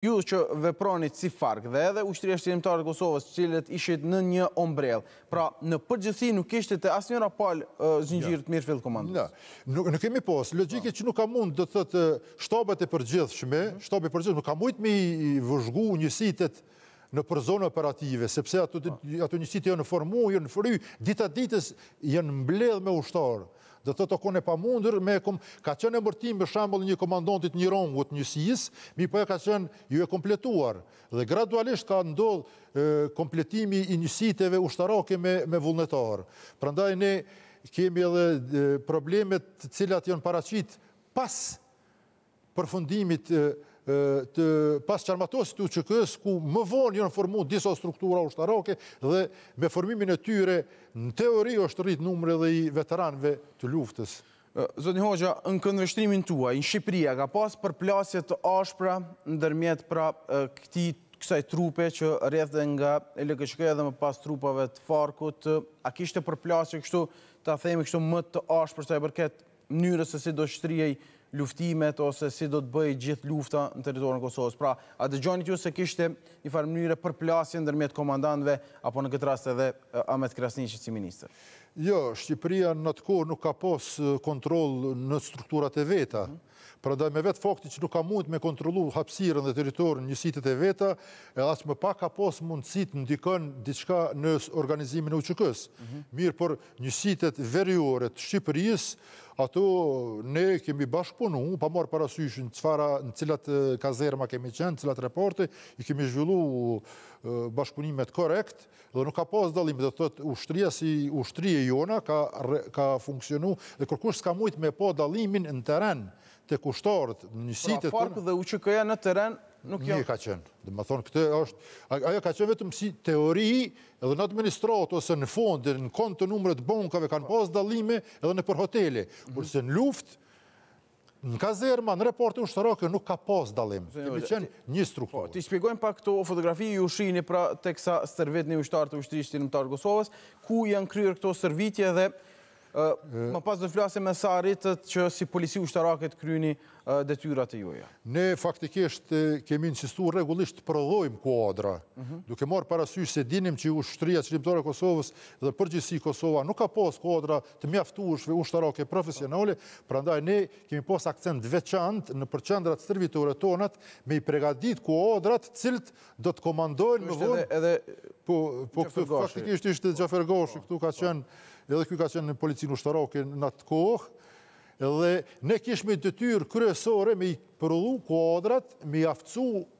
ju që veproni si farkë dhe edhe ushtëria e shtirimtarët Kosovës që cilët ishit në një ombrel. Pra, në përgjithsi nuk ishte të asë njëra palë zëngjirë të mirë fillë komandë. Në, nuk në kemi posë. Logikit po. që nuk ka mund dhe të shtabët e përgjithshme, mhm. shtabët e përgjithshme, nuk ka mund të mi vëzhgu njësitet në përzonë operative, sepse ato po. njësitet e në formu, e në fry, dita ditës e në me ushtarë dhe të të kone e me ka qenë e mërtim me shambull një komandantit një rongut njësis, mi po e ka qenë ju e kompletuar. Dhe gradualisht ka ndodhë kompletimi i njësiteve ushtarake me vullnetarë. Prandaj ne kemi edhe problemet cilat janë paracit pas përfundimit njësitë, të pas qarmatosit të uqëkës ku më vonë janë formu disa struktura ushtaroke dhe me formimin e tyre në teori është rritë numre dhe i veteranve të luftës. Zotë Hoxha, në këndveshtrimin tua, në Shqipëria, ka pas përplasje të ashpra në dërmjet pra këti kësaj trupe që rreth dhe nga LKQK dhe më pas trupave të farkut, a kishte përplasje kështu, ta themi kështu më të ashpra së e bërket njërës e si do shtrijej luftimet ose si do të bëj gjithë lufta në teritorën e Kosovës. Pra, a të ju se kishte një farë mënyre për plasje në komandantve, apo në këtë rast edhe Amet Krasnici si minister? Jo, Shqipëria në të kohë nuk ka pos kontrol në strukturat e veta, pra da me vetë fakti që nuk ka mund me kontrolu hapsirën dhe teritorën njësitit e veta, e asë më pak ka pos mundësit në dikën diçka në organizimin e uqëkës. Mirë, por njësitit verjore të Shqipëris, ato ne kemi bashkëpunu, pa marë parasyshën në cilat kazerma kemi qenë, cilat reporte, i kemi zhvillu bashkëpunimet korekt, dhe nuk ka pas dalim dhe të të ushtria si ushtria jona ka funksionu, dhe kërkush s'ka mujt me po dalimin në teren të kushtarët, në një e pra, të... Pra farkë dhe uqëkëja në teren nuk jo... Një ka qenë, dhe më thonë këtë është... Ajo ka qenë vetëm si teori, edhe në administratë ose në fondë, në kontë të numërët bankave, kanë pas dalime edhe në për hotele, kurse në luftë, Në kazerma, në reporti u nuk ka pos dalim. Në bi qenë një struktur. Po, ti shpjegojmë pak këto fotografi, ju shini pra teksa kësa një ushtarë të ushtrishti në mëtarë ku janë kryrë këto sërvitje dhe Më pas dhe flasim e sa rritët që si polisi ushtaraket kryni detyrat e juja. Ne faktikisht kemi insistu regullisht të prodhojmë kuadra, mhm. duke marë parasysh se dinim që ushtëria qëlimtore Kosovës dhe përgjësi Kosova nuk ka pos kuadra të mjaftu ushve ushtarake profesionale, prandaj ne kemi pos akcent veçant në përqendrat stërvitore tonat me i pregadit kuadrat cilt do të komandojnë në vonë. Po, po këtë faktikisht ishte Gjafer po, po, Goshi, këtu ka po. qenë, edhe këtu ka qenë në policinë ushtaroke në atë kohë, edhe ne kishme dëtyrë kryesore me i përlu kuadrat, me i aftësu